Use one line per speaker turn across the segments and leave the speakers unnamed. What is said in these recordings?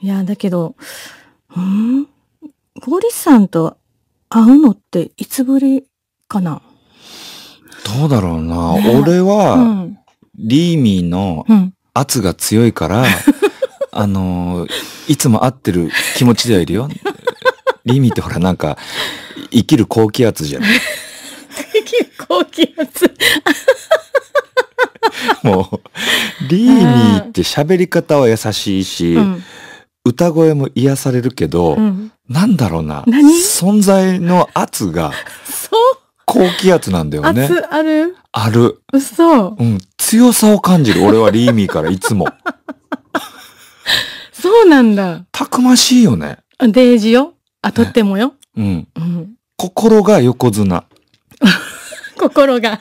いや、だけど、うんゴリさんと会うのっていつぶりかな
どうだろうな。ね俺は、うんリーミーの圧が強いから、あのいつも合ってる気持ちではいるよ。リーミーってほらなんか、生きる高気圧じゃないる
高気圧。
もう、リーミーって喋り方は優しいし、うん。歌声も癒されるけど、うん、なんだろうな。存在の圧が、
そう高
気圧なんだよね。圧あるある。
嘘。
うん。強さを感じる。俺はリーミーからいつも。
そうなんだ。たくましいよね。デージよ。あ、とってもよ。
ね、うん、うん。心が横綱。
心が。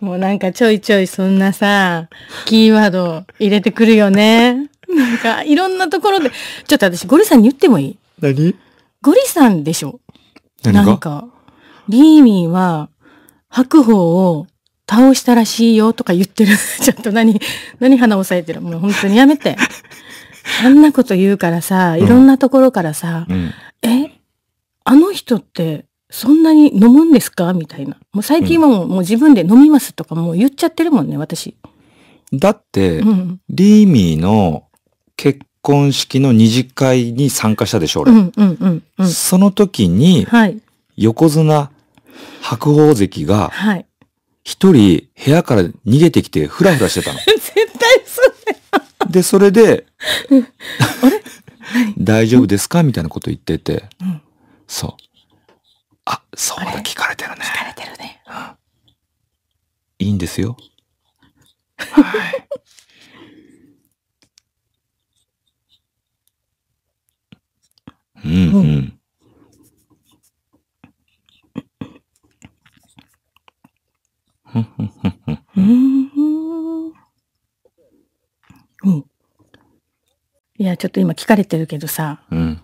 もうなんかちょいちょいそんなさ、キーワード入れてくるよね。なんか、いろんなところで、ちょっと私、ゴリさんに言ってもいい何ゴリさんでしょなんか、リーミーは、白鵬を倒したらしいよとか言ってる。ちょっと何、何鼻押さえてる。もう本当にやめて。あんなこと言うからさ、いろんなところからさ、うん、え、あの人って、そんなに飲むんですかみたいな。もう最近はもううん、もう自分で飲みますとかもう言っちゃってるもんね、私。
だって、うん、リーミーの結婚式の二次会に参加したでしょ、俺。うんうんうんうん、その時に、はい、横綱白鵬関が、一人部屋から逃げてきてフラフラしてたの。絶
対そうだ
よ。で、それで、あれ大丈夫ですかみたいなこと言ってて、うん、そう。
あ、そうだ、聞かれてるね。聞かれてるね。うん、
いいんですよ。はい。
うん、うん。うん。うん。いや、ちょっと今聞かれてるけどさ。うん。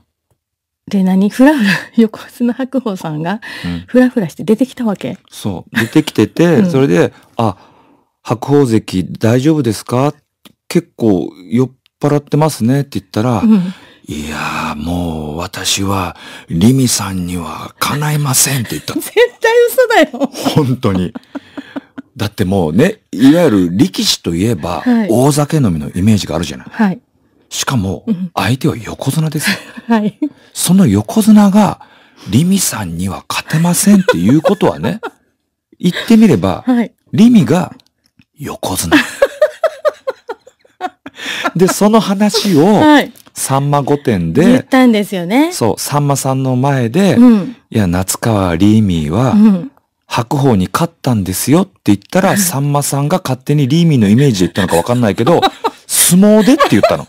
で、何ふらふら、横綱白鵬さんが、ふらふらして出てきたわけ、
そう。出てきてて、うん、それで、あ、白鵬関大丈夫ですか結構酔っ払ってますねって言ったら、うんいやー、もう私は、リミさんには叶いませんって言った。絶
対嘘だよ。
本当に。だってもうね、いわゆる力士といえば、大酒飲みのイメージがあるじゃない。はい。しかも、相手は横綱ですよ。はい。その横綱が、リミさんには勝てませんっていうことはね、言ってみれば、はい、リミが横綱。で、その話を、さんま御殿で、言った
んですよね。
そう、さんまさんの前で、うん、いや、夏川リーミーは、白鵬に勝ったんですよって言ったら、さんまさんが勝手にリーミーのイメージで言ったのかわかんないけど、相撲でって言ったの。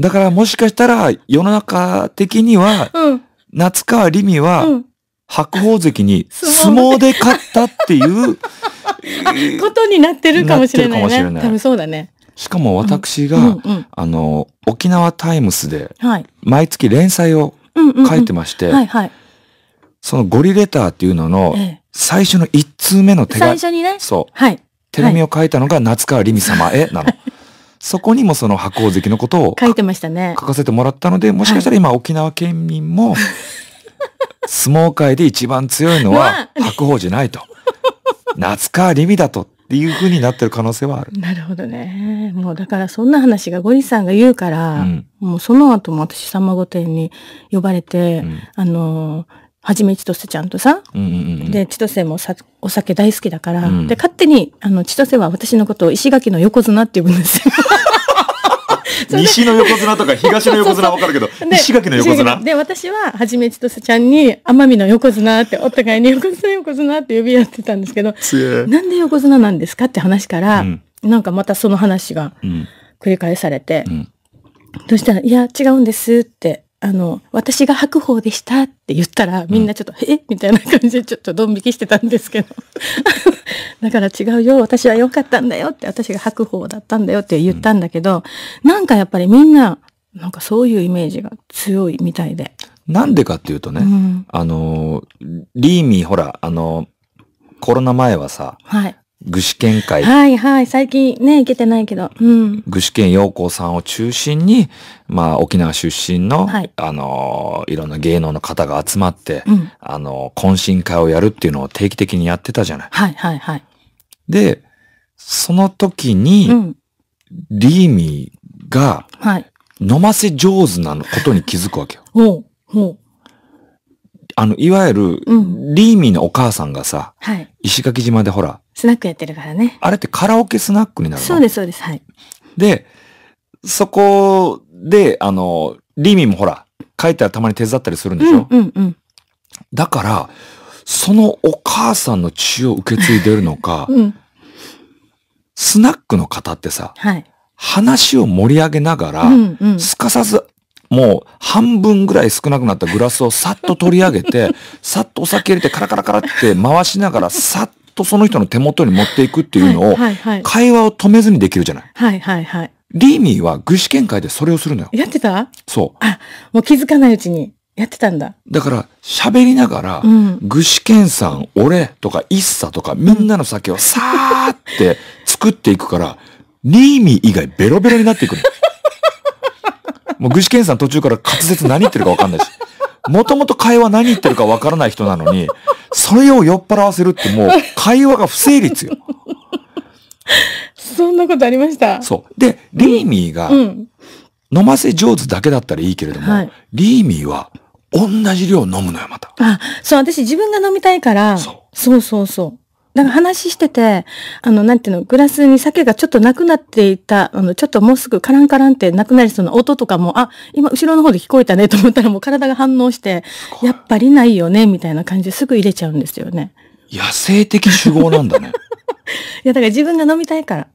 だからもしかしたら世の中的には、うん、夏川リミは、白鵬関に相撲で勝ったっていう
ことになってるかもしれないね。な多分そうだね。
しかも私が、うんうんうん、あの、沖縄タイムスで、毎月連載を
書いてまして、
そのゴリレターっていうのの、最初の一通目の手紙。最初にね。そう。は
い。手紙を
書いたのが夏川りみ様へ なの。そこにもその白鵬関のことを書
いてましたね。書
かせてもらったので、もしかしたら今沖縄県民も、相撲界で一番強いのは白鵬じゃないと。夏川りみだとっていうふうになってる可能性はある。
なるほどね。もうだからそんな話がゴリさんが言うから、うん、もうその後も私さま御殿に呼ばれて、うん、あの、はじめ千歳ちゃんとさ、うんうんうん、で、千歳もさお酒大好きだから、うん、で、勝手に、あの、千歳は私のことを石垣の横綱って呼ぶんですよ。
西の横綱とか東の横綱分かるけど、石垣の横綱。で、
私は、はじめちとさちゃんに、奄美の横綱って、お互いに横綱横綱って呼び合ってたんですけど、なんで横綱なんですかって話から、うん、なんかまたその話が繰り返されて、うん、そしたら、いや、違うんですってあの、私が白鵬でしたって言ったら、みんなちょっと、うん、えみたいな感じでちょっとドン引きしてたんですけど。だから違うよ、私は良かったんだよって、私が白鵬だったんだよって言ったんだけど、うん、なんかやっぱりみんな、なんかそういうイメージが強いみたいで。
なんでかっていうとね、うん、あの、リーミーほら、あの、コロナ前はさ、はい、具志堅会。
はいはい。最近ね、行けてないけど。うん。
具志堅陽子さんを中心に、まあ、沖縄出身の、はい、あの、いろんな芸能の方が集まって、うん、あの、懇親会をやるっていうのを定期的にやってたじゃな
い。はいはいはい。
で、その時に、うん、リーミーが、はい。飲ませ上手なことに気づくわけよ。
ほう、ほ
う。あの、いわゆる、リーミーのお母さんがさ、はい、石垣島でほら、
スナックやってるからね。
あれってカラオケスナックになるのそ
うです、そうです、はい。
で、そこで、あの、リーミーもほら、書いたらたまに手伝ったりするんでしょうんうんうん。だから、そのお母さんの血を受け継いでるのか、うん、スナックの方ってさ、はい、話を盛り上げながら、うんうん、すかさずもう半分ぐらい少なくなったグラスをさっと取り上げて、さっとお酒入れてカラカラカラって回しながら、さっとその人の手元に持っていくっていうのを、会話を止めずにできるじゃない。
はいはいはい。
リーミーは具志堅会でそれをするのよ。やってたそう。
あ、もう気づかないうちに。やってたんだ。
だから、喋りながら、具志堅さん、俺とか、一茶とか、みんなの酒をさーって作っていくから、ニーミー以外ベロベロになっていくの。もう具志堅さん途中から滑舌何言ってるかわかんないし。もともと会話何言ってるかわからない人なのに、それを酔っ払わせるってもう会話が不成立よ。
そんなことありました。
そう。で、リーミーが、
飲
ませ上手だけだったらいいけれども、うんリーミーは同じ量飲むのよ、また。
あ、そう、私自分が飲みたいから、そうそうそうそう。なんか話してて、あの、なんていうの、グラスに酒がちょっとなくなっていた、あの、ちょっともうすぐカランカランってなくなりそうな音とかも、あ、今後ろの方で聞こえたねと思ったらもう体が反応して、やっぱりないよね、みたいな感じですぐ入れちゃうんですよね。
野生的主語なんだね。
いや、だから自分が飲みたいから。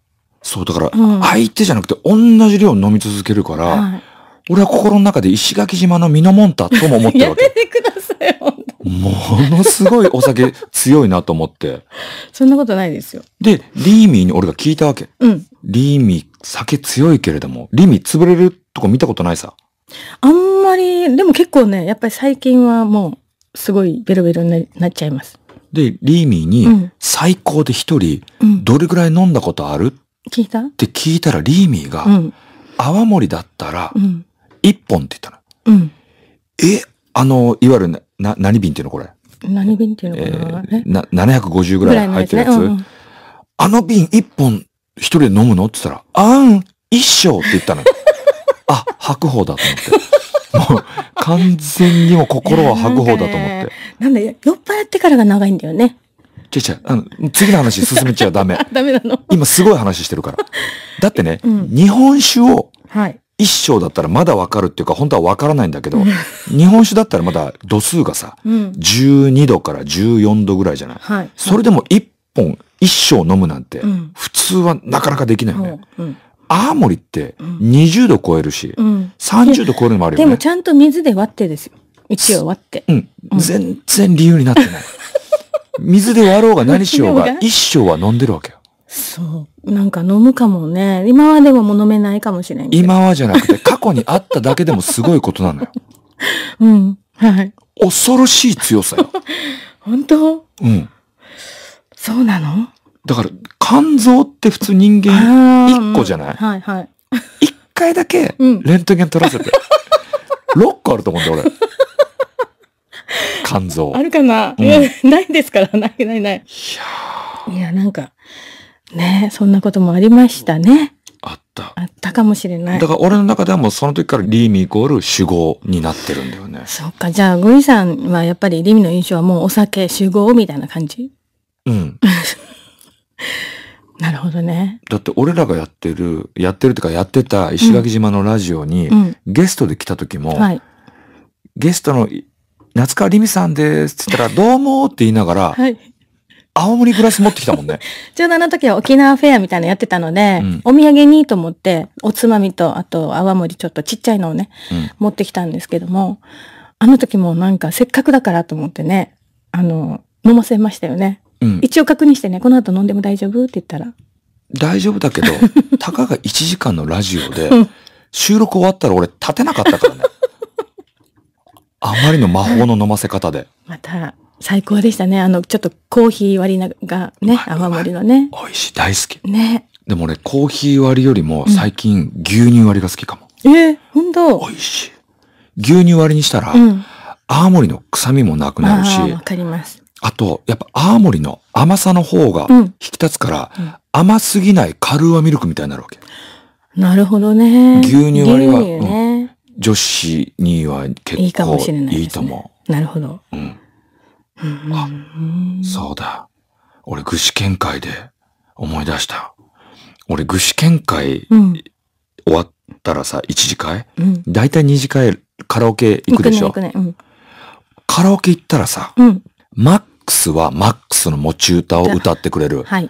そう、だから、相手じゃなくて同じ量飲み続けるから、うんはい、俺は心の中で石垣島のミノモンタとも思
ってるわけ。やめてくださ
い、ものすごいお酒強いなと思って。
そんなことないですよ。
で、リーミーに俺が聞いたわけ。うん。リーミー、酒強いけれども、リーミー潰れるとこ見たことないさ。
あんまり、でも結構ね、やっぱり最近はもう、すごいベロベロになっちゃいます。
で、リーミーに、最高で一人、どれぐらい飲んだことある、うん、聞いたって聞いたら、リーミーが、泡盛だったら、一本って言ったの。うん、え、あの、いわゆるな、な、何瓶っていうのこれ
何瓶っていうのかな、えー、
な ?750 ぐらい入ってるやつ、ねうん、あの瓶一本一人で飲むのって言ったら、
あん、一
生って言ったの。あ、白鵬だと思って。もう、完全にも心は白鵬だと思って。
なんだ、酔っ払ってからが長いんだよね。
ちちゃあの、次の話進めちゃダメ。ダメなの今すごい話してるから。だってね、うん、日本酒を、はい。一章だったらまだわかるっていうか、本当はわからないんだけど、日本酒だったらまだ度数がさ、12度から14度ぐらいじゃない。それでも一本、一章飲むなんて、普通はなかなかできないよね。アーモリ青森って20度超えるし、
30度超えるのもあるよね。でもちゃんと水で割ってですよ。一応割って。うん。
全然理由になってない。水で割ろうが何しようが、一生は飲んでるわけよ。そ
う。なんか飲むかもね。今はでももう飲めないかもしれんけ
ど。今はじゃなくて、過去にあっただけでもすごいことなのよ。
うん。はい。
恐ろしい強さよ。
本当
うん。そうなのだから、肝臓って普通人間1個じゃない、うん、はいはい。
1回だけレ
ントゲン取らせて。うん、6個あると思うんだよ、俺。肝臓。あるかな、うん、
ないですから、ないないない。いやいや、なんか、ねそんなこともありましたね。あった。あったかもしれない。だから俺の
中ではもうその時からリーミイコール主語になってるんだよね。そっ
か。じゃあ、ゴミさんはやっぱりリーミの印象はもうお酒、主語みたいな感じ
うん。
なるほどね。
だって俺らがやってる、やってるとかやってた石垣島のラジオに、ゲストで来た時も、はい、ゲストの夏川りみさんですって言ったら、どうもって言いながら、はい青森グラ
ス持ってきたもんね。ちょうどあの時は沖縄フェアみたいなのやってたので、うん、お土産にと思って、おつまみと、あと泡盛ちょっとちっちゃいのをね、うん、持ってきたんですけども、あの時もなんかせっかくだからと思ってね、あの、飲ませましたよね。うん、一応確認してね、この後飲んでも大丈夫って言ったら。
大丈夫だけど、たかが1時間のラジオで、収録終わったら俺立てなかったからね。あまりの魔法の飲ませ方で。
また、最高でしたね。あの、ちょっとコーヒー割りながね、泡盛のね。美味
しい、大好き。ね。でも俺、コーヒー割りよりも最近、牛乳割りが好きかも。
うん、ええー、ほんと美味しい。
牛乳割りにしたら、うん、泡盛の臭みもなくなるし。わ
かります。
あと、やっぱ泡盛の甘さの方が引き立つから、うん、甘すぎないカルーアミルクみたいになるわけ。
なるほどね。牛乳割りは、ね、
うん、女子には結構いいかもしれないいいと思
う。なるほど。うんあ、そうだ。
俺、具志見会で思い出した。俺、具志見会、終わったらさ、1次会、うん、だいたい2次会カラオケ行くでしょ、ねねうん、カラオケ行ったらさ、マックスはマックスの持ち歌を歌ってくれる。はい。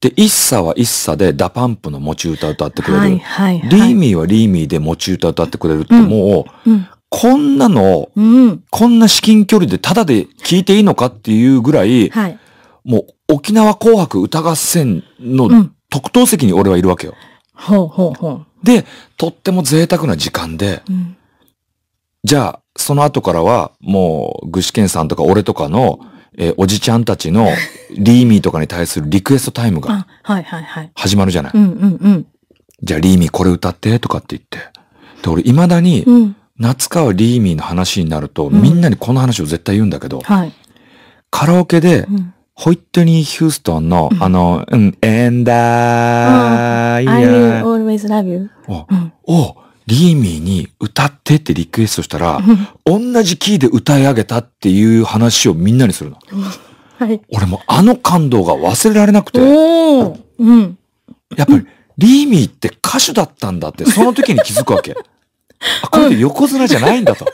で、イッサはイッサでダパンプの持ち歌歌ってくれる。はい
はいはい、リー
ミーはリーミーで持ち歌歌ってくれるって、もう、うん、こんなの、うん、こんな至近距離でタダで聞いていいのかっていうぐらい、はい、もう沖縄紅白歌合戦の特等席に俺はいるわけよ。
ほうほうほう。
で、とっても贅沢な時間で、うん、じゃあ、その後からは、もう、具志堅さんとか俺とかの、えー、おじちゃんたちの、リーミーとかに対するリクエストタイムが、
はいはいはい。
始まるじゃない。う
んうんうん。
じゃあ、リーミーこれ歌って、とかって言って。で、俺、未だに、うん夏川リーミーの話になると、みんなにこの話を絶対言うんだけど、はい、カラオケで、ホイットニー・ヒューストンの、あの、うん、and I, I will
always love you
を、リーミーに歌ってってリクエストしたら、同じキーで歌い上げたっていう話をみんなにするの。はい、俺もあの感動が忘れられなくて。うん、やっぱり、リーミーって歌手だったんだって、その時に気づくわけ。これで横綱じゃないんだと。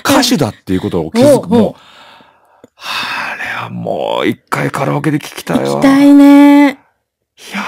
歌手だっていうことを気づく。もう、あれはもう一回カラオケで聞きたいわ。
聴きたいね。いや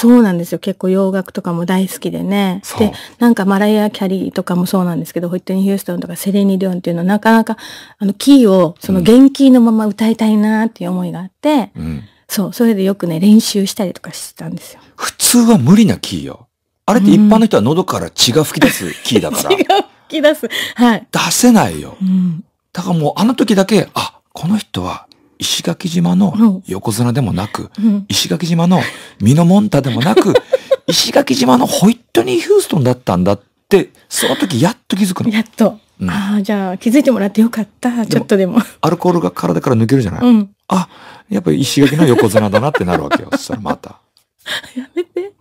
そうなんですよ。結構洋楽とかも大好きでね。で、なんかマライア・キャリーとかもそうなんですけど、ホイットニー・ヒューストンとかセレニ・リオンっていうのはなかなか、あの、キーを、その元気のまま歌いたいなっていう思いがあって、うん、そう、それでよくね、練習したりとかしてたんですよ。
普通は無理なキーよ。あれって一般の人は喉から血が吹き出すキーだから。血が
吹き出す。は
い。出せないよ。うん、だからもうあの時だけ、あ、この人は石垣島の横綱でもなく、うん、石垣島のミノモンタでもなく、石垣島のホイットニー・ヒューストンだったんだって、その時やっと気づくの。や
っと。うん、ああ、じゃあ気づいてもらってよかった。ちょっとでも。
アルコールが体から抜けるじゃない、うん、あ、やっぱり石垣の横綱だなってなるわけよ。それまた。やめて。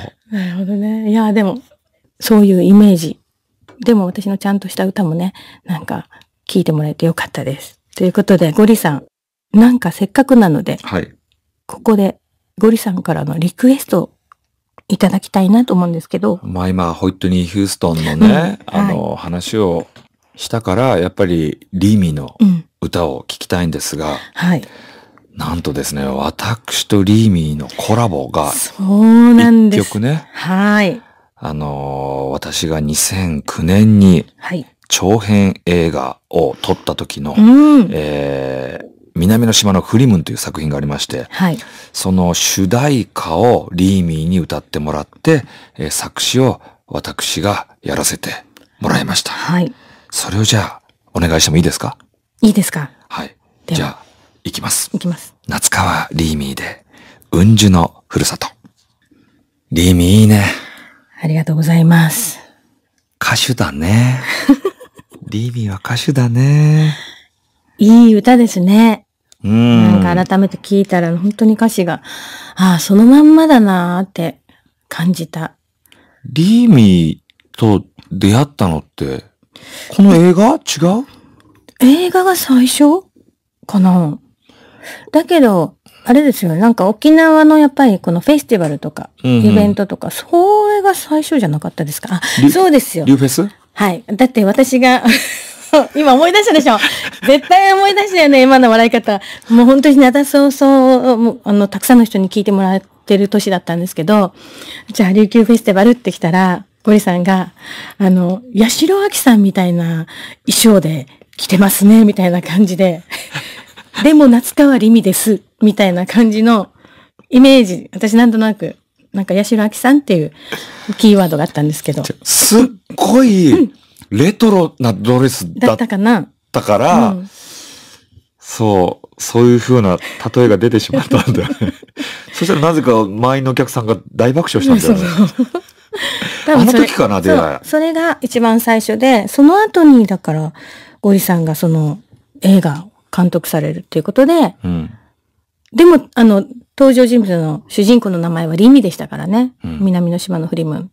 そう。なるほどね。いや、でも、そういうイメージ。でも私のちゃんとした歌もね、なんか、聴いてもらえてよかったです。ということで、ゴリさん、なんかせっかくなので、はい、ここでゴリさんからのリクエストいただきたいなと思うんですけど。
まあ今、本当にヒューストンのね、うん、あの、話をしたから、やっぱりリーミーの歌を聴きたいんですが、うん、はい。なんとですね、私とリーミーのコラボが、そ
うなんです。曲ね。はい。
あのー、私が2009年に、長編映画を撮った時の、うん、えー、南の島のフリムンという作品がありまして、はい、その主題歌をリーミーに歌ってもらって、えー、作詞を私がやらせてもらいました。はい。それをじゃあ、お願いしてもいいですか
いいですかはい。じゃあ、いきます。いきます。
夏川リーミーで、うんじゅのふるさと。リーミーいいね。
ありがとうございます。
歌手だね。リーミーは歌手だね。
いい歌ですね。
うん。なんか改
めて聞いたら本当に歌詞が、ああ、そのまんまだなーって感じた。
リーミーと出会ったのって、この映画違う
映画が最初かなだけど、あれですよね。なんか沖縄のやっぱりこのフェスティバルとか、イベントとか、それが最初じゃなかったですかあ、そうですよ。リュフェスはい。だって私が 今思い出したでしょ絶対思い出したよね、今の笑い方。もう本当になだそうそう、あの、たくさんの人に聞いてもらってる年だったんですけど、じゃあ琉球フェスティバルって来たら、ゴリさんが、あの、八代亜紀さんみたいな衣装で着てますね、みたいな感じででも夏川りみです、みたいな感じのイメージ、私なんとなく、なんか八代亜紀さんっていうキーワードがあったんですけど。
すっごい、レトロなドレスだったかな。だから、うん、そう、そういうふうな例えが出てしまったんだよね。そしたらなぜか周りのお客さんが大爆笑したんだよ
ね。あの時かな、出会い。それが一番最初で、その後に、だから、ゴリさんがその映画監督されるっていうことで、うん、でも、あの、登場人物の主人公の名前はリミでしたからね。うん、南の島のフリム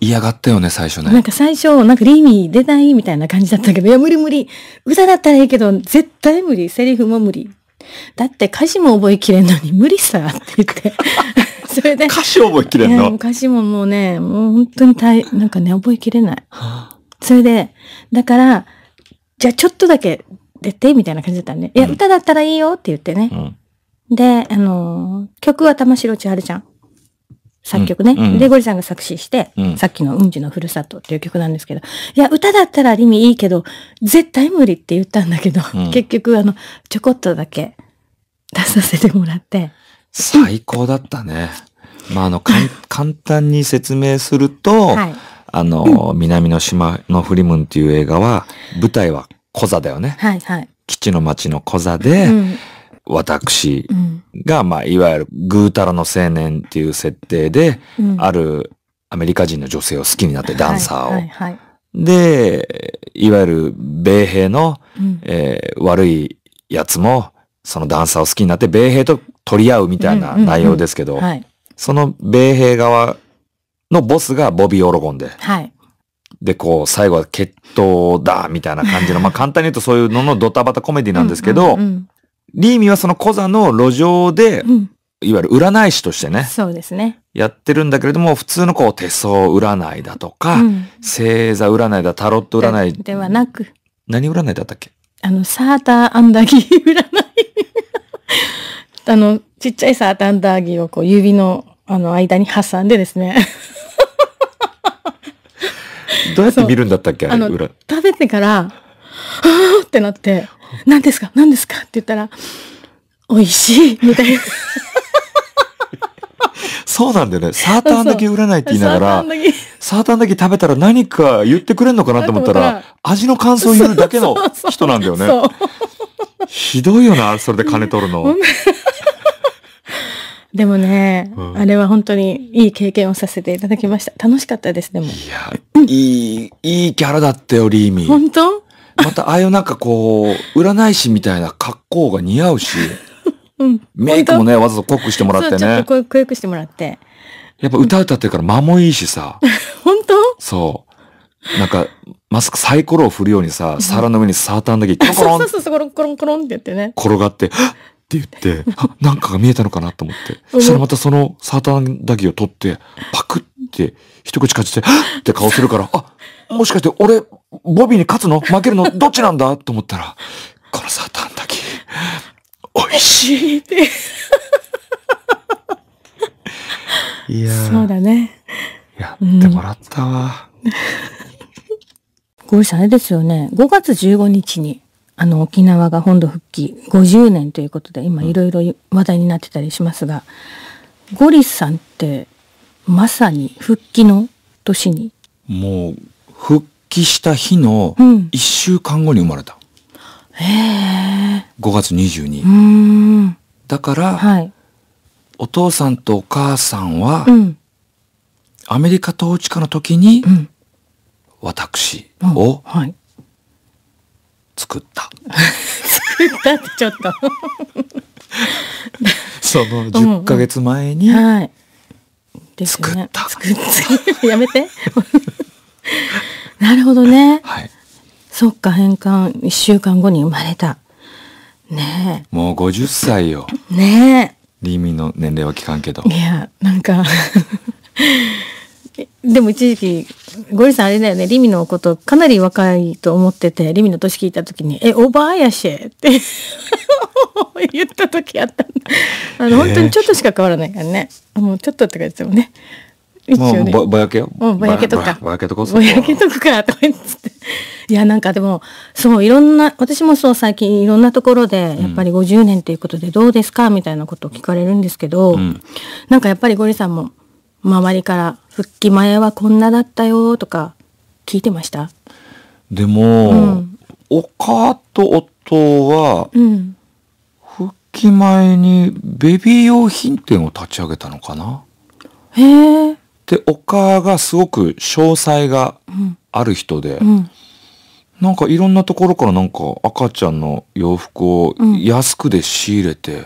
嫌がったよね、最初ね。な
んか最初、なんかリミ出ないみたいな感じだったけど、いや、無理無理。歌だったらいいけど、絶対無理。セリフも無理。だって歌詞も覚えきれんのに無理さって言って。それで。歌詞覚えきれんの歌詞ももうね、もう本当に大、なんかね、覚えきれない。それで、だから、じゃあちょっとだけ出て、みたいな感じだったんで、いや、歌だったらいいよって言ってね。で、あのー、曲は玉城千春ちゃん。
作曲ね。うんで、ゴリ
さんが作詞して、うん、さっきのうんじのふるさとっていう曲なんですけど、いや、歌だったらリミいいけど、絶対無理って言ったんだけど、うん、結局、あの、ちょこっとだけ出させ
てもらって。最高だったね。まあ、あの、簡単に説明すると、はい、あの、南の島のフリムンっていう映画は、舞台は小座だよね。はいはい。基地の町の小座で、うん、私が、まあ、いわゆるぐうたらの青年っていう設定で、うん、あるアメリカ人の女性を好きになってダンサーを。はいはいはい、で、いわゆる米兵の、うん、えー、悪いやつも、そのダンサーを好きになって米兵と取り合うみたいな内容ですけど、うんうんうんはい、その米兵側のボスがボビー・オロゴンで、はい、で、こう、最後は決闘だ、みたいな感じの、まあ簡単に言うとそういうののドタバタコメディなんですけど、うんうんうん、リーミはそのコザの路上で、うん、いわゆる占い師としてね。そうですね。やってるんだけれども、普通のこう、手相占いだとか、うん、星座占いだ、タロット占い。ではなく。何占いだった
っけあの、サーターアンダギー占い あの、ちっちゃいサーターアンダーギーをこう、指の、あの、間に挟んでですね
どうやって見るんだったっけあの裏。
食べてから、あーってなって、何ですか何ですかって言ったら、美味しいみたいな。
そうなんだよね。サーターンだけないって言いながら、サーターンだけ食べたら何か言ってくれんのかなと思ったら、味の感想を言うだけの人なんだよね。ひどいよな、それで金取るの。
でもね、うん、あれは本当にいい経験をさせていただきました。楽しかったです、でも。いや、
いい、いいキャラだったよ、リーミー。本当また、ああいうなんかこう、占い師みたいな格好が似合うし、うん、メイクもね、わざと濃くしてもらってね。ちょっと
濃くしてもらって。
やっぱ歌歌ってるから間もいいしさ。本当そう。なんか、マスクサイコロを振るようにさ、皿の上にサーターンだけコロコロン。そう
そうそう、コロンコロンコロンってやってね。
転がって、って言って、あ、なんかが見えたのかなと思って。そしたらまたそのサーターダギを取って、パクって一口かじって、っって顔するから、あ、もしかして俺、ボビーに勝つの負けるのどっちなんだと思ったら、このサーターダギ、美味しいって。
いやそうだね。やっても
らったわ。うん、
ごいあれですよね。5月15日にあの沖縄が本土復帰50年ということで今いろいろ話題になってたりしますが、うん、ゴリスさんってまさに復帰の年に
もう復帰した日の1週間後に生まれた、うん、へえ5月
22だから、はい、
お父さんとお母さんは、うん、アメリカ統治下の時に、私を、はい作った
作ったってちょっと
その10ヶ月前に、はい。
はいね、作った、やめて なるほどね、はい、そっか返還1週間後に生まれたね
もう50歳よ
ねえ
リミの年齢は聞かんけどい
やなんか でも一時期、ゴリさんあれだよね、リミのことかなり若いと思ってて、リミの年聞いた時に、え、オーバーアヤシェって 言った時あったあの、本当にちょっとしか変わらないからね。もうちょっとって感じでもね。一応ね。ぼ
やけよ。うぼやけとか。
ぼやけとこぼやけとくか、とか言って。いや、なんかでも、そう、いろんな、私もそう、最近いろんなところで、やっぱり50年っていうことでどうですかみたいなことを聞かれるんですけど、うん、なんかやっぱりゴリさんも、周りから、復帰前はこんなだったよとか聞いてました
でも、うん、お母と夫は、
うん、復
帰前にベビー用品店を立ち上げたのかな
へえ。
で、お母がすごく詳細がある人で、うん、なんかいろんなところからなんか赤ちゃんの洋服を安くで仕入れて、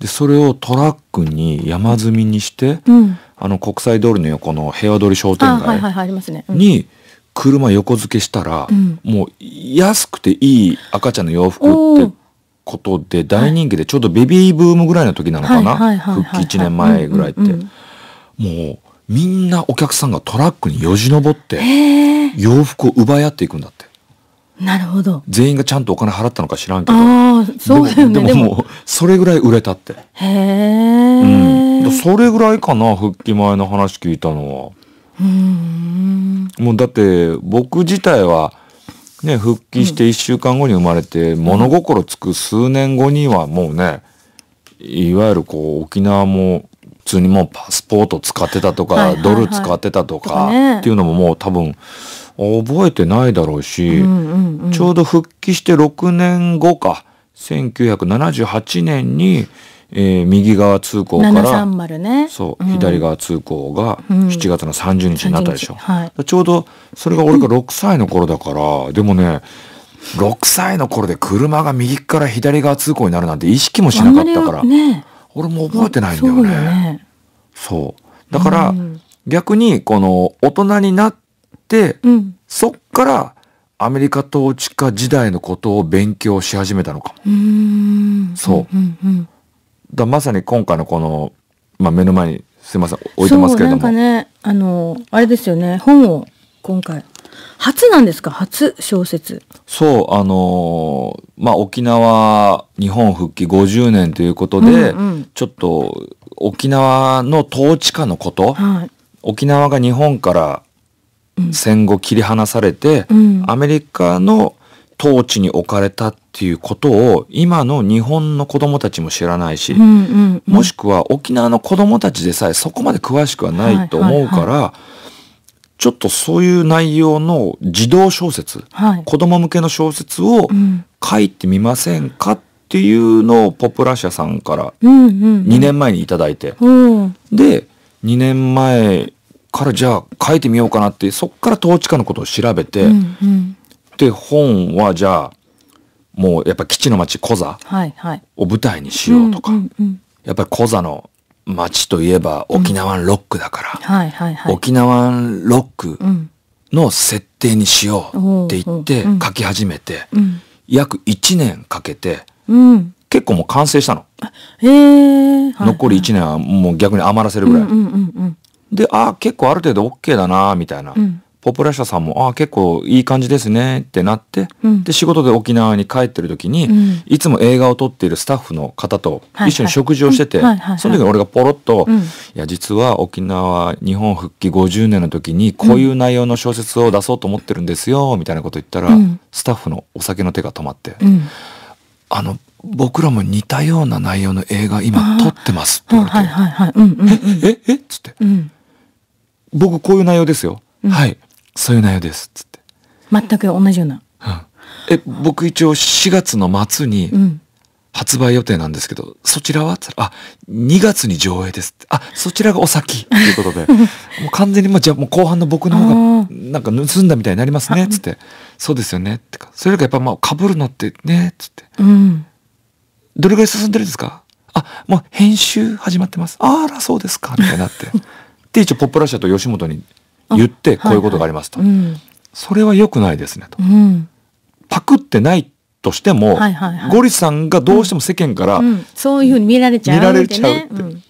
で、それをトラックに山積みにして、うあの国際通りの横の平和通り商店
街に
車横付けしたら、もう安くていい赤ちゃんの洋服ってことで大人気で、ちょうどベビーブームぐらいの時なのかな復帰1年前ぐらいって。もうみんなお客さんがトラックによじ登って洋服を奪い合っていくんだって。
なるほど。
全員がちゃんとお金払ったのか知らんけど。
あそうね。でもも
う、それぐらい売れたって。
へえ。うん
それぐらいかな復帰前の話聞いたのはうんもうだって僕自体はね復帰して1週間後に生まれて、うん、物心つく数年後にはもうねいわゆるこう沖縄も普通にもうパスポート使ってたとか、ドル使ってたとかっていうのももう多分覚えてないだろうし、ちょうど復帰して6年後か1978年にえー、右側通行から、
ね、そう、うん、左
側通行が7月の30日になったでしょ、うん、はい、ちょうどそれが俺が6歳の頃だから、でもね6歳の頃で車が右から左側通行になるなんて意識もしなかったから、ね、俺も覚えてないんだよね。そ
うね
そうだから、うん、逆にこの大人になって、うん、そっからアメリカ統治下時代のことを勉強し始めたのか
うそう、うんうんうん
だまさに今回のこの、まあ、目の前にすいません置いてますけれどもそうなんか
ねあのあれですよね本を今回初なんですか初小説
そうあのまあ沖縄日本復帰50年ということで、うんうん、ちょっと沖縄の統治下のこと、はい、沖縄が日本から戦後切り離されて、うん、アメリカの統治に置かれたっていうことを今の日本の子供たちも知らないし、うんう
んうん、もし
くは沖縄の子供たちでさえそこまで詳しくはないと思うから、はいはいはい、ちょっとそういう内容の児童小説、はい、子供向けの小説を書いてみませんかっていうのをポプラ社さんから2年前にいて、うんうんうん、で2年前からじゃあ書いてみようかなってそっから統治下のことを調べて、う
んうん
で本はじゃあもうやっぱ基地の町コザを舞台にしようとか、やっぱりコザの町といえば沖縄ロックだから、沖縄ロックの設定にしようって言って書き始めて、約1年かけて、結構もう完成したの。
残
り1年はもう逆に余らせるぐらい。でああ結構ある程度 OK だなみたいな。ポプラ社さんも、ああ、結構いい感じですねってなって、うん、で、仕事で沖縄に帰ってる時に、うん、いつも映画を撮っているスタッフの方と一緒に食事をしてて、その時に俺がポロッと、うん、いや、実は沖縄日本復帰50年の時に、こういう内容の小説を出そうと思ってるんですよ、みたいなこと言ったら、スタッフのお酒の手が止まって、あの、僕らも似たような内容の映画今撮ってま
すって言われて、え、え、えっつって、
僕こういう内容ですよ。はい。そういう内容です」っつって
全く同じような、
うん、え僕一応4月の末に、発売予定なんですけど、そちらはあ、2月に上映ですって。あ、そちらがお先ということで、もう完全に、まあ、じゃあもう後半の僕の方が、なんか盗んだみたいになりますね、つって。そうですよね、ってか。それがやっぱまあ、被るのってね、つって、うん。どれぐらい進んでるんですかあ、もう編集始まってます。あら、そうですか、みたいになって。で、一応、ポップラ社と吉本に言ってこういうことがありますと、はいはいうん、それは良くないですねと、うん、パクってないとしても、はいはいはい、ゴリさんがどうしても世間から、うん、
そういうふうに見られちゃう見られちゃうって、ね、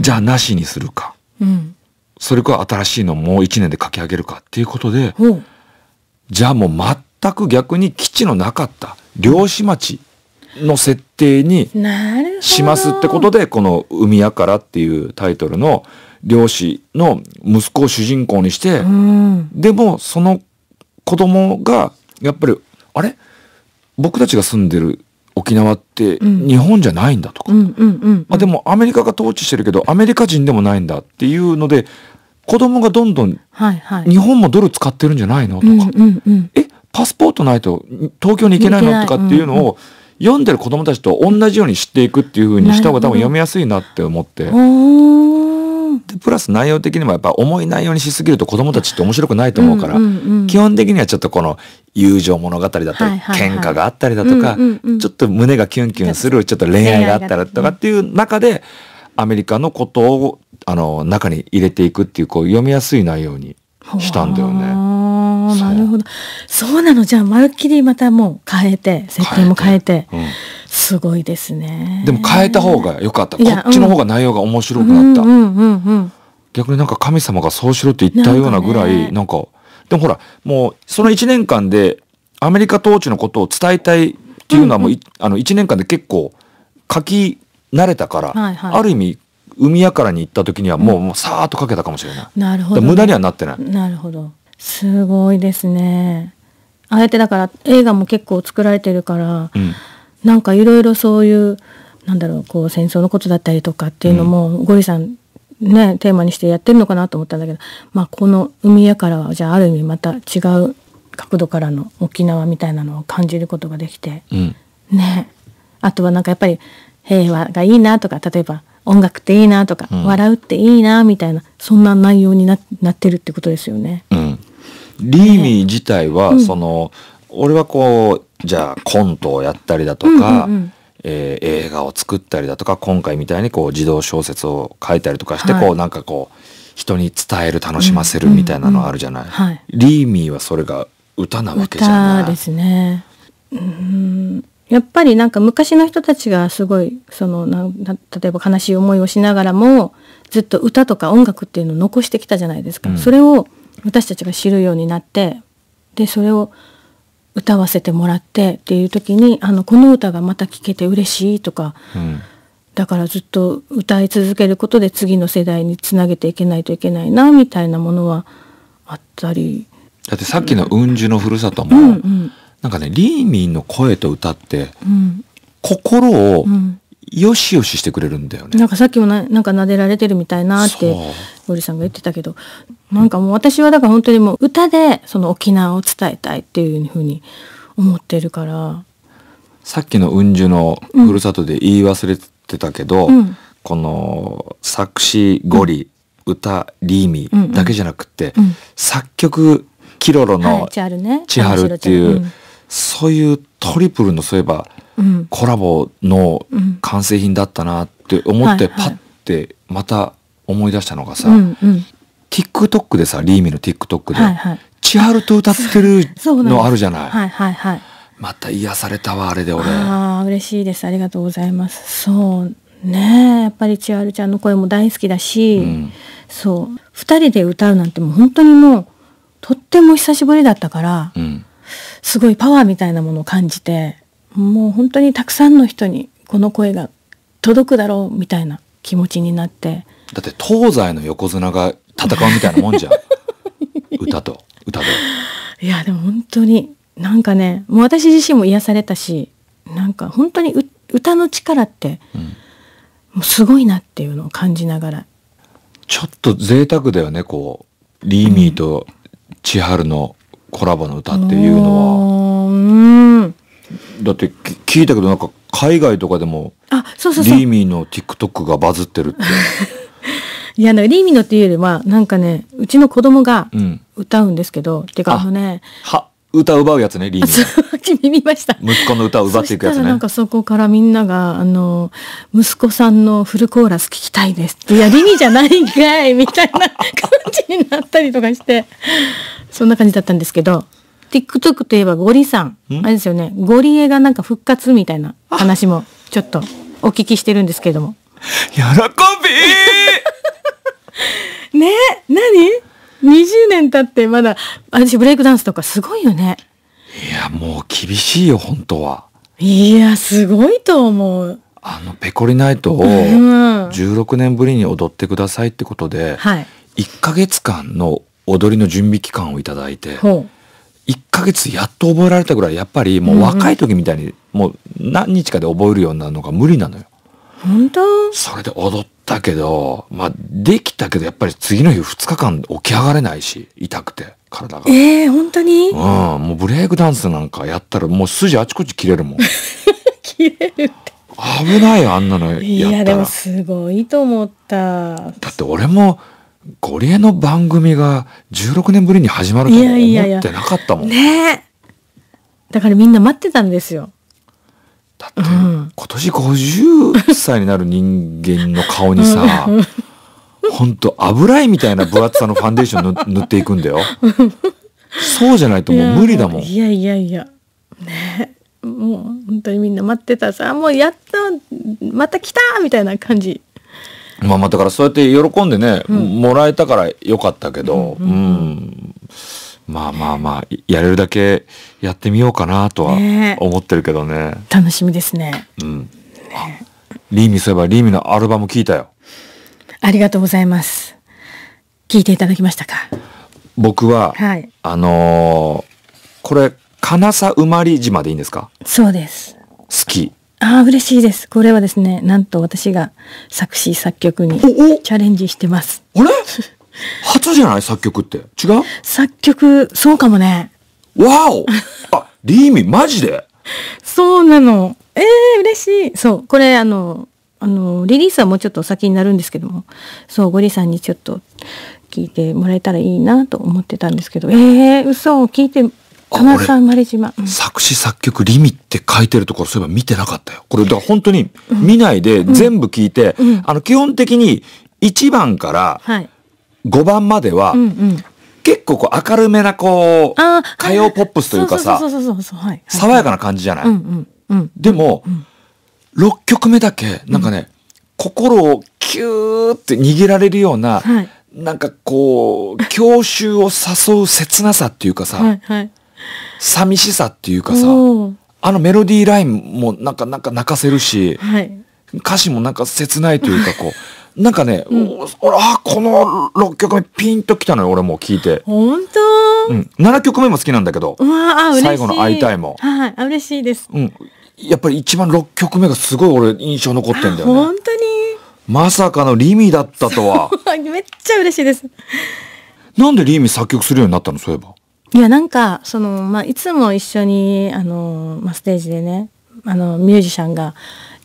じゃあなしにするか、それか新しいのもう1年で書き上げるかっていうことで、じゃあもう全く逆に基地のなかった漁師町の設定にしますってことでこの「海やから」っていうタイトルの「漁師の息子を主人公にして、うん、でもその子供がやっぱりあれ僕たちが住んでる沖縄って日本じゃないんだとか、あでもアメリカが統治してるけどアメリカ人でもないんだっていうので子供がどんどん、日本もドル使ってるんじゃないのとか、えパスポートないと東京に行けないのとかっていうのを、読んでる子供たちと同じように知っていくっていうふうにした方が多分読みやすいなって思って。プラス内容的にもやっぱ重い内容にしすぎると子供たちって面白くないと思うから、基本的にはちょっとこの友情物語だったり、喧嘩があったりだとか、ちょっと胸がキュンキュンするちょっと恋愛があったりとかっていう中で、アメリカのことをあの中に入れていくっていうこう読みやすい内容にしたんだ
よね。なるほどそうなのじゃあまるっきりまたもう変えて設定も変えて、はいうん、すごいですね
でも変えた方が良かったこっちの方が内容が面白くなった、逆になんか神様がそうしろって言ったようなぐらいなんか、ね、でもほらもうその1年間でアメリカ統治のことを伝えたいっていうのはもう、うんうん、あの1年間で結構書き慣れたから、はいはい、ある意味海やからに行った時にはもううん、もうさーっとかけたかもしれない
なるほど、ね、無駄にはなってないなるほどすごいですねあえてだから映画も結構作られてるから、うん、なんかいろいろそういうなんだろうこう戦争のことだったりとかっていうのも、うん、ゴリさんねテーマにしてやってるのかなと思ったんだけど、まあ、この「海やからは」じゃあある意味また違う角度からの沖縄みたいなのを感じることができて、うん、ねあとはなんかやっぱり平和がいいなとか例えば音楽っていいなとか、うん、笑うっていいなみたいなそんな内容にななってるってことですよね。
うん、リーミー自体は、ね、その、俺はこうじゃあコントをやったりだとか、うんうんうんえー、映画を作ったりだとか今回みたいにこう児童小説を書いたりとかして、はい、こうなんかこう人に伝える楽しませるみたいなのある
じゃない、うんうんはい、
リーミーはそれが歌なわけじゃないで
すねうんやっぱりなんか昔の人たちがすごいそのな例えば悲しい思いをしながらもずっと歌とか音楽っていうのを残してきたじゃないですか、うん、それを私たちが知るようになってでそれを歌わせてもらってっていう時にあのこの歌がまた聴けて嬉しいとか、うん、だからずっと歌い続けることで次の世代につなげていけないといけないなみたいなものはあったり。
だってさっきの「雲樹のふるさとも」も、うん、なんかねリーミンの声と歌って、
うん、心を
よしよししてくれるんだよ
ね。なんかさっきもななんか撫でられてるみたいなってゴリさんが言ってたけどなんかもう私はだから本当にもう歌でその沖縄を伝えたいっていうふうに思ってるから
さっきの雲樹のふるさとで言い忘れてたけど、うん、この作詞ゴリ、うん、歌リーミだけじゃなくて、うん、作曲キロロの千
春っていう、はい
そういうトリプルのそういえば、うん、コラボの完成品だったなって思って、パッてまた思い出したのがさ、うんうん、TikTok でさリーミの TikTok で、はいはい、と歌ってる
のあるじゃない。はいはいはい
また癒されたわあれで俺
ああ嬉しいですありがとうございますそうねやっぱり千春ちゃんの声も大好きだし、うん、そう2人で歌うなんてもう本当にもうとっても久しぶりだったから、うすごいパワーみたいなものを感じて、もう本当にたくさんの人にこの声が届くだろうみたいな気持ちになって。
だって東西の横綱が戦うみたいなもんじゃん。歌
と、歌で。いや、でも本当に、なんかね、もう私自身も癒されたし、なんか本当に歌の力って、もうすごいなっていうのを感じながら。
ちょっと贅沢だよね、こう、リーミーと千春のコラボの歌っていう
のは。
だって聞いたけどなんか海外とかでも
リー
ミーの TikTok がバズってるって。
いや、リーミーのっていうよりは、なんかね、うちの子供が歌うんですけど、うん、てかあのね、
は、歌奪うやつね、リ
ーニ見ました。
息子の歌を奪っていくやつね。なんか
そこからみんなが、あの、息子さんのフルコーラス聞きたいです。いや、リニじゃないんかいみたいな感じになったりとかして、そんな感じだったんですけど、TikTok といえばゴリさん。あれですよね。ゴリエがなんか復活みたいな話も、ちょっとお聞きしてるんですけれども。喜び ねえ、何20年経ってまだ、私ブレイクダンスとかすごいよね。いや、も
う厳しいよ、本当は。
いや、すごいと思う。あ
の、ペコリナイトを
16
年ぶりに踊ってくださいってことで、うん、はい、1ヶ月間の踊りの準備期間をいただいて、1ヶ月やっと覚えられたぐらい、やっぱりもう若い時みたいに、もう何日かで覚えるようになるのが無理なのよ。
本当それ
で踊っったけど、まあ、できたけど、やっぱり次の日2日間起き上がれないし、痛くて、
体が。ええー、本当にうん、も
うブレイクダンスなんかやったら、もう筋あちこち切れるもん。切れるって。危ないよ、あんなのやったら。いや、でも
すごいと思った。だ
って俺も、ゴリエの番組が16年ぶりに始まると思ってなかったもん。いやい
やいやねだからみんな待ってたんですよ。だって今
年50歳になる人間の顔にさ、ほんと油絵みたいな分厚さのファンデーション 塗っていくんだよ。
そうじゃないともう無理だもん。いやいやいや。ねもう本当にみんな待ってたさ、もうやった、また来たみたいな感じ。
まあまあだからそうやって喜んでね、うん、もらえたからよかったけど、うん、うんまあまあまあやれるだけやってみようかなとは思ってるけどね、ね、
楽しみですね
うんねリーミそういえばリーミのアルバム聞いたよ
ありがとうございます聞いていただきましたか
僕は、はい、あのー、これ金沢うまり島でいいんですか
そうです好きああ、嬉しいです。これはですね、なんと私が作詞作曲にチャレンジしてます。
あれ初じゃない作曲って
違う作曲そうかもねわお
あリーミマジで
そうなのええー、嬉しいそうこれあのあのリリースはもうちょっと先になるんですけどもそうゴリさんにちょっと聞いてもらえたらいいなと思ってたんですけどええー、嘘聞いて金沢生まれ島、う作
詞作曲リミって書いてるところそういえば見てなかったよこれだから本当に見ないで全部聞いて、うんうん、あの基本的に1番から、はい5番までは、結構こう明るめなこう、歌謡ポップスというかさ、爽やかな感じじゃない、でも、六6曲目だけ、なんかね、心をキューって逃げられるような、なんかこう、郷愁を誘う切なさっていうかさ、寂しさっていうかさ、あのメロディーラインもなんかなんか泣かせるし、歌詞もなんか切ないというかこう、なんかね、うん、あこの6曲目ピンときたのよ俺も聞いて本当、うん、7曲目も好きなんだけど最後の「会いたいも」
はい嬉しいです、う
ん、やっぱり一番6曲目がすごい俺印象残ってんだよね本当にまさかのリミだったとは
めっちゃ嬉しいです
なんでリミ作曲するようになったのそういえば
いやなんかその、まあ、いつも一緒にあの、まあ、ステージでねあのミュージシャンが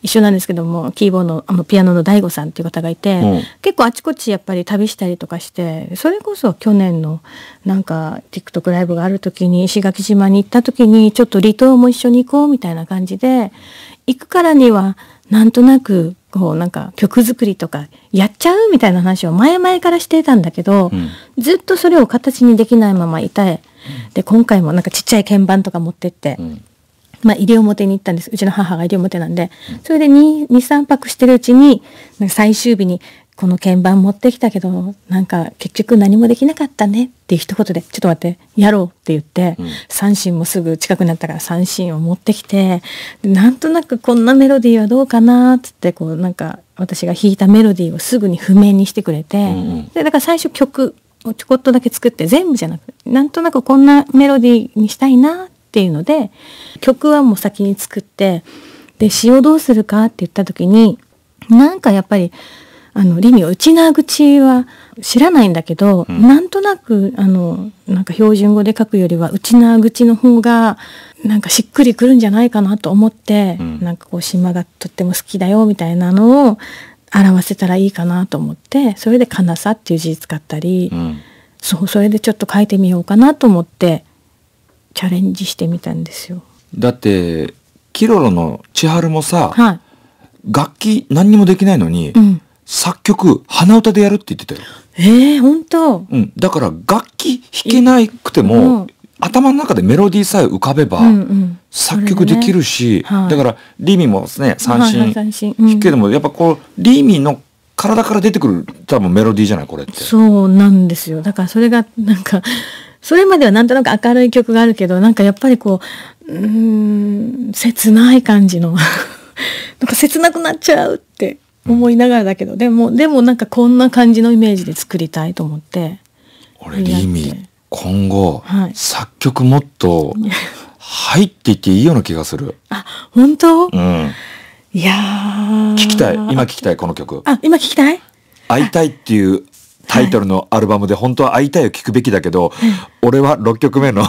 一緒なんですけどもキーボードあのピアノの DAIGO さんっていう方がいて、うん、結構あちこちやっぱり旅したりとかしてそれこそ去年のなんか TikTok ライブがある時に石垣島に行った時にちょっと離島も一緒に行こうみたいな感じで行くからにはなんとなくこうなんか曲作りとかやっちゃうみたいな話を前々からしてたんだけど、うん、ずっとそれを形にできないままいたい。で今回もなんかちっちゃい鍵盤とか持ってって、うんまあ、西表に行ったんです。うちの母が西表なんで。それで2、2 3泊してるうちに、最終日に、この鍵盤持ってきたけど、なんか結局何もできなかったねっていう一言で、ちょっと待って、やろうって言って、うん、三振もすぐ近くなったから三振を持ってきて、なんとなくこんなメロディーはどうかなっつって、こうなんか私が弾いたメロディーをすぐに譜面にしてくれて、うん、でだから最初曲をちょこっとだけ作って全部じゃなく、なんとなくこんなメロディーにしたいなっっていうので曲はもう先に作ってで詩をどうするかって言った時になんかやっぱりあの、リミは、内ち口は知らないんだけど、うん、なんとなく、あの、なんか標準語で書くよりは、内縄口の方が、なんかしっくりくるんじゃないかなと思って、うん、なんかこう、島がとっても好きだよ、みたいなのを表せたらいいかなと思って、それで、かなさっていう字使ったり、うん、そう、それでちょっと書いてみようかなと思って、チャレンジしてみたんですよ
だってキロロの千春もさ、はい、楽器何にもできないのに、うん、作曲鼻歌でやるって言ってたよええー、本当、うん、だから楽器弾けなくても頭の中でメロディーさえ浮かべば、うんうん、作曲できるし、ねはい、だからリーミーもね三
振弾けで
もやっぱこうリーミーの体から出てくる多分メロディーじゃないこれって
そうなんですよだからそれがなんかそれまではなんとなく明るい曲があるけど、なんかやっぱりこう、うーん、切ない感じの なんか切なくなっちゃうって思いながらだけど、でも、でもなんかこんな感じのイメージで作りたいと思って。俺、リミ、
今後、
はい、作
曲もっと入っていっていいような気がする。
あ、本当うん。いや聞きたい。今
聞きたい、この曲。あ、今聞きたい会いたいっていうタイトルのアルバムで本当は会いたいを聞くべきだけど、俺は6曲目の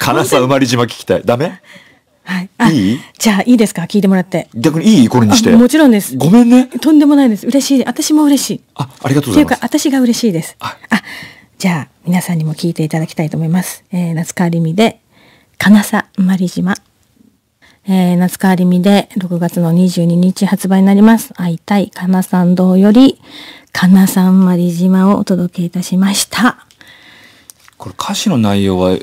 金 沢生まれ島聞きたい。ダメはいいい
じゃあいいですか聞いてもらって。逆
にいいこれにして。もちろんです。ご
めんね。とんでもないです。嬉しい。私も嬉しい。
あ、ありがとうございます。というか、
私が嬉しいです。あ、あじゃあ皆さんにも聞いていただきたいと思います。えー、夏川りみで、金沢生まれ島。えー、夏川りみで6月の22日発売になります。会いたい、かなさんどうより、かなさんまり島をお届けいたしました。
これ歌詞の内容は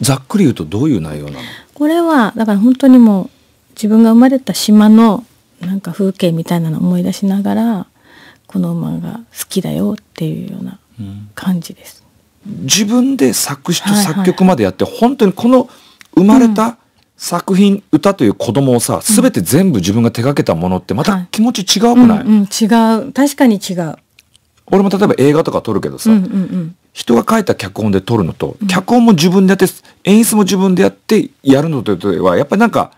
ざっくり言うとどういう内容なの
これはだから本当にもう自分が生まれた島のなんか風景みたいなのを思い出しながらこの馬が好きだよっていうような感じです。
うん、自分で作詞と作曲までやって、はいはい、本当にこの生まれた作品歌という子供をさ全て全部自分が手がけたものってまた気持ち違うくない、うんう
ん、違う確かに違う
俺も例えば映画とか撮るけどさ、うんうんうん、人が書いた脚本で撮るのと、脚本も自分でやって演出も自分でやってやるのとはやっぱりなんか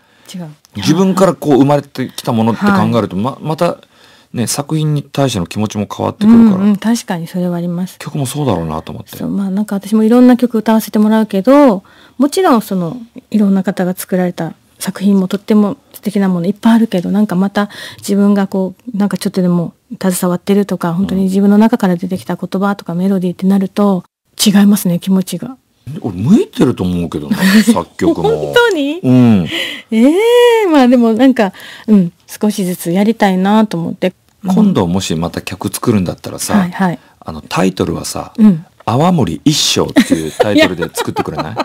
自分からこう生まれてきたものって考えると、はい、ままたね、作品に対しての気持ちも変わってくるから、
うんうん、確かにそれはあります
曲もそうだろうなと思って
まあなんか私もいろんな曲歌わせてもらうけどもちろんそのいろんな方が作られた作品もとっても素敵なものいっぱいあるけどなんかまた自分がこうなんかちょっとでも携わってるとか本当に自分の中から出てきた言葉とかメロディーってなると違いますね気持ちが。
俺向いてると思うけどな 作曲も本当に、うん、
ええー、まあでもなんか、うん、少しずつやりたいなと思って今度
もしまた曲作るんだったらさ、うんはいはい、あのタイトルはさ「うん、泡盛一生」っていうタイトルで作ってくれない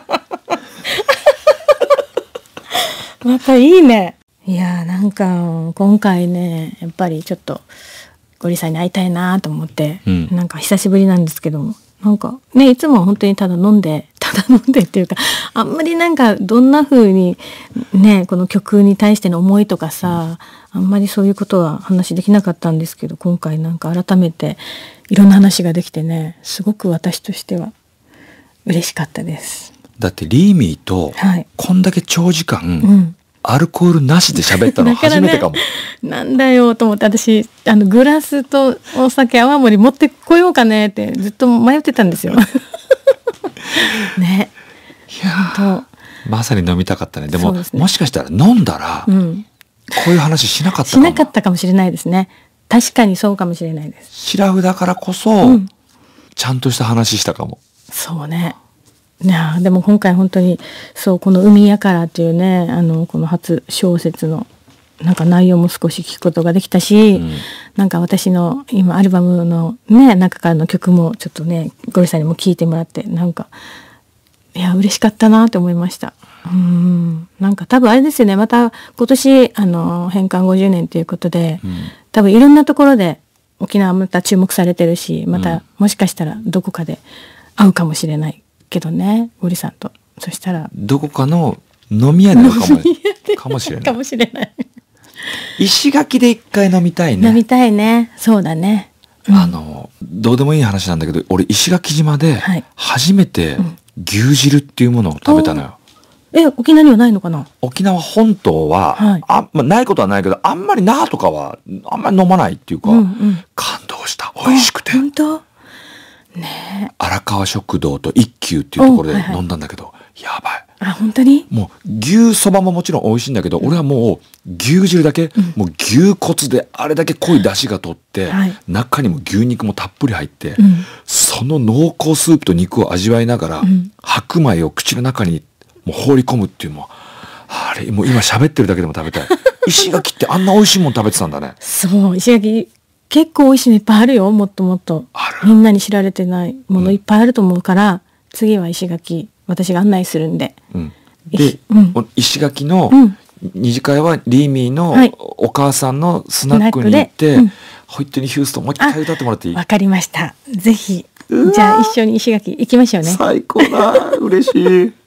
またいいねいやーなんか今回ねやっぱりちょっとゴリさんに会いたいなと思って、うん、なんか久しぶりなんですけどもなんかねいつも本当にただ飲んで頼んでっていうかあんまりなんかどんな風にねこの曲に対しての思いとかさあんまりそういうことは話できなかったんですけど今回なんか改めていろんな話ができてねすごく私としては嬉しかったです。
だってリーミーとこんだけ長時間、はいうんアルコールなしで喋ったの初めてかも。か
ね、なんだよと思って私あのグラスとお酒泡盛持ってこようかねってずっと迷ってたんですよ。ね本
当まさに飲みたかったねでも、ね、もしかしたら飲んだら、うん、こういう話しなかったしな
かったかもしれないですね確かにそうかもしれないです
シラフだからこそ、うん、ちゃんとした話したかも
そうねいやでも今回本当にそうこの「海やから」っていうねあのこの初小説のなんか内容も少し聞くことができたし、うん、なんか私の今アルバムのね中からの曲もちょっとねゴリさんにも聞いてもらってなんかいや嬉しかったなと思いました。うんなんか多分あれですよねまた今年あの返還50年ということで、うん、多分いろんなところで沖縄また注目されてるしまたもしかしたらどこかで会うかもしれないけどねゴリさんとそしたら
どこかの飲み屋でかもしれない。か
もしれない。石垣で一回飲みたいね飲みたいねそうだね、うん、あの
どうでもいい話なんだけど俺石垣島で初めて牛汁っていうものを食べたのよ、はいうん
え、沖縄にはないのかな
沖縄本島は、はい、あまあ、ないことはないけど、あんまりなとかは、あんまり飲まないっていうか、うんう
ん、感動した。美味しくて。本当
ね荒川食堂と一休っていうところで飲んだんだけど、や
ばいあ本当にもう牛そば
ももちろん美味しいんだけど、うん、俺はもう牛汁だけ、うん、もう牛骨であれだけ濃い出汁がとって、はい、中にも牛肉もたっぷり入って、うん、その濃厚スープと肉を味わいながら、白米を口の中にもう放り込むっていうもうあれもう今喋ってるだけでも食べたい 石垣ってあんな美味しいもん食べてたんだね
そう石垣結構美味しいのいっぱいあるよもっともっとみんなに知られてないものいっぱいあると思うから、次は石垣私が案内するんで。
うん、で、うん、石垣の二次会はリーミーのお母さんのスナックに行って、はい、ホイットニー・ヒューストンもう一回歌ってもらっていいわ
かりました。ぜひ。じゃあ一緒に石垣行きましょうね。
最高だ嬉しい。